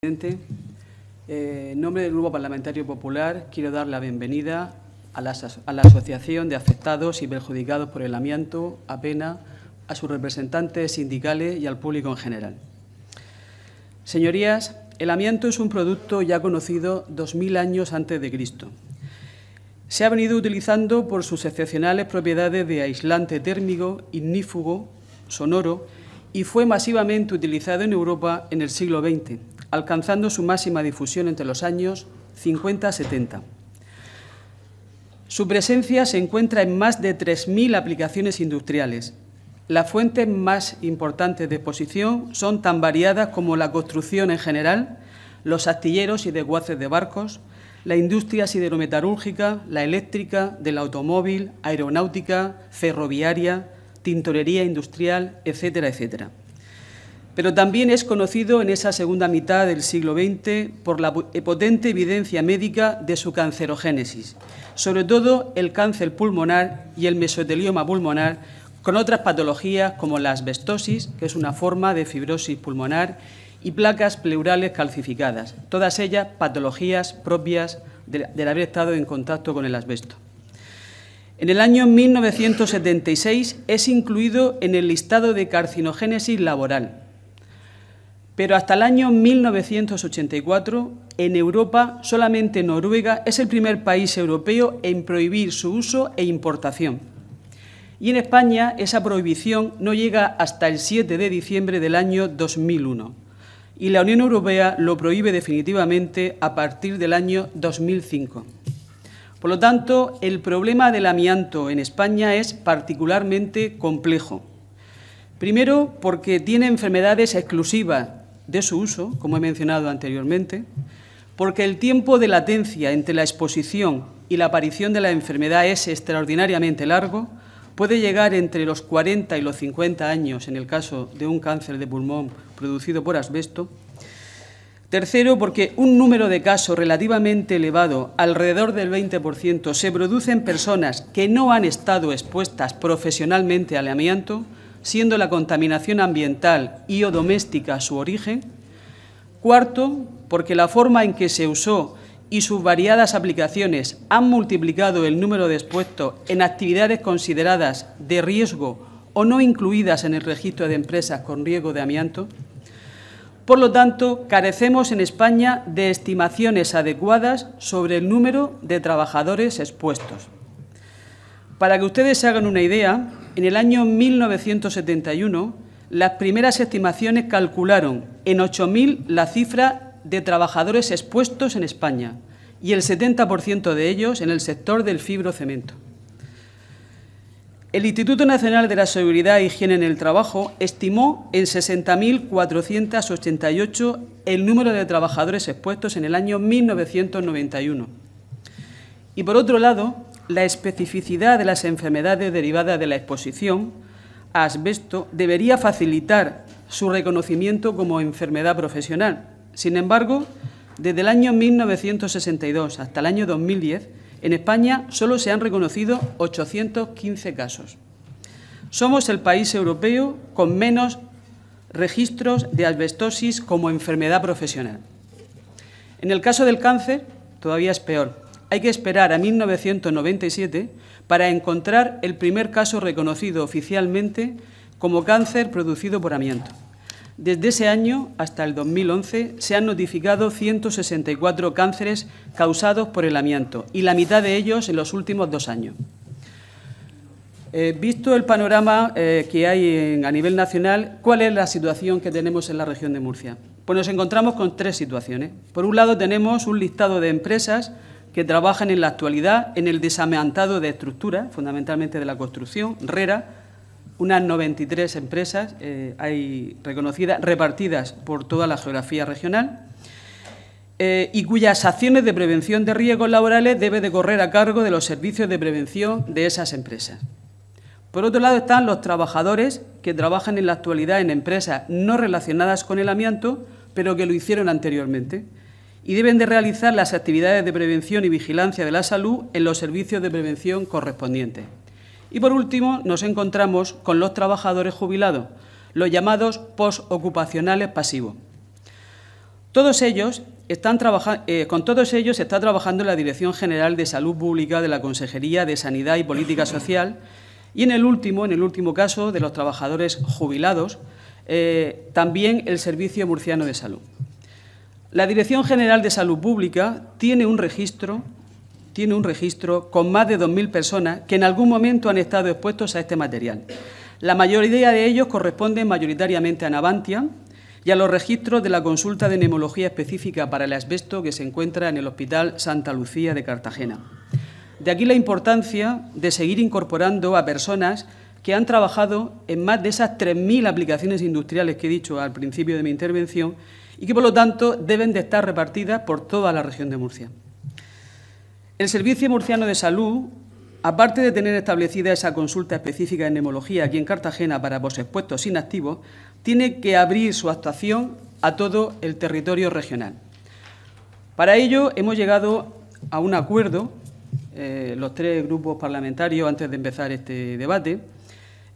Presidente, eh, en nombre del Grupo Parlamentario Popular quiero dar la bienvenida a la, Asociación de Afectados y Perjudicados por el Amianto, a PENA, a sus representantes sindicales y al público en general. Señorías, el amianto es un producto ya conocido 2.000 años antes de Cristo. Se ha venido utilizando por sus excepcionales propiedades de aislante térmico, ignífugo, sonoro y fue masivamente utilizado en Europa en el siglo XX alcanzando su máxima difusión entre los años 50-70. Su presencia se encuentra en más de 3.000 aplicaciones industriales. Las fuentes más importantes de exposición son tan variadas como la construcción en general, los astilleros y desguaces de barcos, la industria siderometalúrgica, la eléctrica, del automóvil, aeronáutica, ferroviaria, tintorería industrial, etcétera, etcétera pero también es conocido en esa segunda mitad del siglo XX por la eh, potente evidencia médica de su cancerogénesis, sobre todo el cáncer pulmonar y el mesotelioma pulmonar, con otras patologías como la asbestosis, que es una forma de fibrosis pulmonar, y placas pleurales calcificadas, todas ellas patologías propias del, haber estado en contacto con el asbesto. En el año 1976 es incluido en el listado de carcinogénesis laboral, pero hasta el año 1984, en Europa, solamente Noruega es el primer país europeo en prohibir su uso e importación. Y en España esa prohibición no llega hasta el 7 de diciembre del año 2001. Y la Unión Europea lo prohíbe definitivamente a partir del año 2005. Por lo tanto, el problema del amianto en España es particularmente complejo. Primero, porque tiene enfermedades exclusivas de su uso, como he mencionado anteriormente, porque el tiempo de latencia entre la exposición y la aparición de la enfermedad es extraordinariamente largo, puede llegar entre los 40 y los 50 años en el caso de un cáncer de pulmón producido por asbesto. Tercero, porque un número de casos relativamente elevado, alrededor del 20%, se produce en personas que no han estado expuestas profesionalmente al amianto, siendo la contaminación ambiental y o doméstica su origen. Cuarto, porque la forma en que se usó y sus variadas aplicaciones han multiplicado el número de expuestos en actividades consideradas de riesgo o no incluidas en el registro de empresas con riesgo de amianto. Por lo tanto, carecemos en España de estimaciones adecuadas sobre el número de trabajadores expuestos. Para que ustedes se hagan una idea, en el año 1971, las primeras estimaciones calcularon en 8.000 la cifra de trabajadores expuestos en España y el 70% de ellos en el sector del fibrocemento. El Instituto Nacional de la Seguridad e Higiene en el Trabajo estimó en 60.488 el número de trabajadores expuestos en el año 1991. Y por otro lado, la especificidad de las enfermedades derivadas de la exposición a asbesto debería facilitar su reconocimiento como enfermedad profesional. Sin embargo, desde el año 1962 hasta el año 2010, en España solo se han reconocido 815 casos. Somos el país europeo con menos registros de asbestosis como enfermedad profesional. En el caso del cáncer, todavía es peor hay que esperar a 1997 para encontrar el primer caso reconocido oficialmente como cáncer producido por amianto. Desde ese año hasta el 2011 se han notificado 164 cánceres causados por el amianto y la mitad de ellos en los últimos dos años. Eh, visto el panorama eh, que hay a nivel nacional, ¿cuál es la situación que tenemos en la región de Murcia? Pues nos encontramos con tres situaciones. Por un lado, tenemos un listado de empresas que trabajan en la actualidad en el desameantado de estructuras, fundamentalmente de la construcción, RERA, unas 93 empresas eh, hay reconocidas, repartidas por toda la geografía regional, eh, y cuyas acciones de prevención de riesgos laborales debe de correr a cargo de los servicios de prevención de esas empresas. Por otro lado están los trabajadores que trabajan en la actualidad en empresas no relacionadas con el amianto, pero que lo hicieron anteriormente y deben de realizar las actividades de prevención y vigilancia de la salud en los servicios de prevención correspondientes. Y por último, nos encontramos con los trabajadores jubilados, los llamados postocupacionales pasivos. Todos ellos están eh, con todos ellos está trabajando la Dirección General de Salud Pública de la Consejería de Sanidad y Política Social y en el último, en el último caso de los trabajadores jubilados, eh, también el Servicio Murciano de Salud. La Dirección General de Salud Pública tiene un registro, tiene un registro con más de 2.000 personas que en algún momento han estado expuestos a este material. La mayoría de ellos corresponden mayoritariamente a Navantia y a los registros de la consulta de neumología específica para el asbesto que se encuentra en el Hospital Santa Lucía de Cartagena. De aquí la importancia de seguir incorporando a personas que han trabajado en más de esas 3.000 aplicaciones industriales que he dicho al principio de mi intervención y que, por lo tanto, deben de estar repartidas por toda la región de Murcia. El Servicio Murciano de Salud, aparte de tener establecida esa consulta específica en neumología aquí en Cartagena para expuestos inactivos, tiene que abrir su actuación a todo el territorio regional. Para ello, hemos llegado a un acuerdo, eh, los tres grupos parlamentarios, antes de empezar este debate,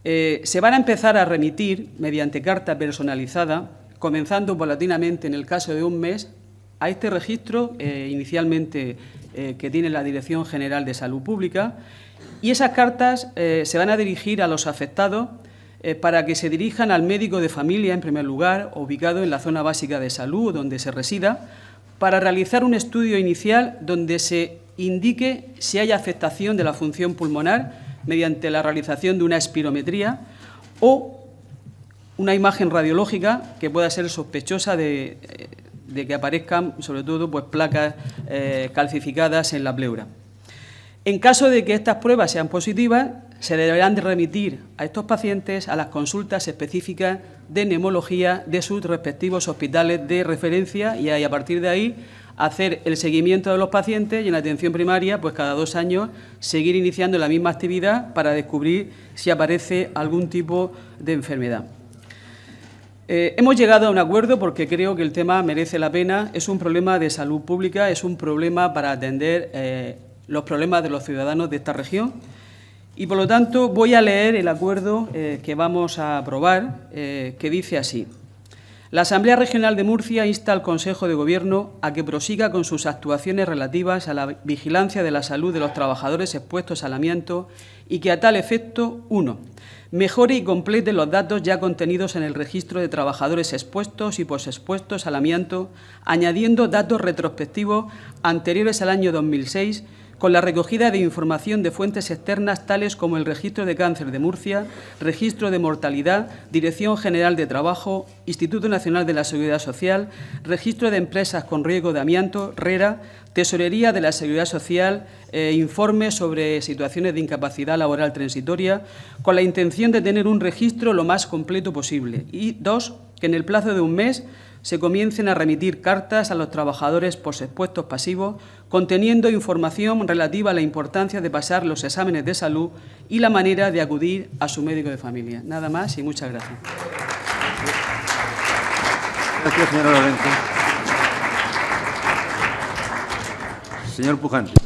eh, se van a empezar a remitir mediante carta personalizada, comenzando paulatinamente en el caso de un mes, a este registro eh, inicialmente eh, que tiene la Dirección General de Salud Pública. Y esas cartas se van a dirigir a los afectados para que se dirijan al médico de familia, en primer lugar, ubicado en la zona básica de salud donde se resida, para realizar un estudio inicial donde se indique si hay afectación de la función pulmonar mediante la realización de una espirometría o una imagen radiológica que pueda ser sospechosa de, que aparezcan, sobre todo, pues, placas eh, calcificadas en la pleura. En caso de que estas pruebas sean positivas, se deberán de remitir a estos pacientes a las consultas específicas de neumología de sus respectivos hospitales de referencia y a partir de ahí hacer el seguimiento de los pacientes y en la atención primaria, pues cada dos años, seguir iniciando la misma actividad para descubrir si aparece algún tipo de enfermedad. Eh, hemos llegado a un acuerdo porque creo que el tema merece la pena, es un problema de salud pública, es un problema para atender eh, los problemas de los ciudadanos de esta región y, por lo tanto, voy a leer el acuerdo eh, que vamos a aprobar, que dice así. La Asamblea Regional de Murcia insta al Consejo de Gobierno a que prosiga con sus actuaciones relativas a la vigilancia de la salud de los trabajadores expuestos al amianto y que a tal efecto, 1. Mejore y complete los datos ya contenidos en el registro de trabajadores expuestos y posexpuestos al amianto, añadiendo datos retrospectivos anteriores al año 2006 con la recogida de información de fuentes externas tales como el Registro de Cáncer de Murcia, Registro de Mortalidad, Dirección General de Trabajo, Instituto Nacional de la Seguridad Social, Registro de Empresas con Riesgo de Amianto, RERA, Tesorería de la Seguridad Social, eh, informes sobre situaciones de incapacidad laboral transitoria, con la intención de tener un registro lo más completo posible. Y dos, que en el plazo de un mes se comiencen a remitir cartas a los trabajadores por expuestos pasivos conteniendo información relativa a la importancia de pasar los exámenes de salud y la manera de acudir a su médico de familia. Nada más y muchas gracias. Gracias, Lorenzo. Señor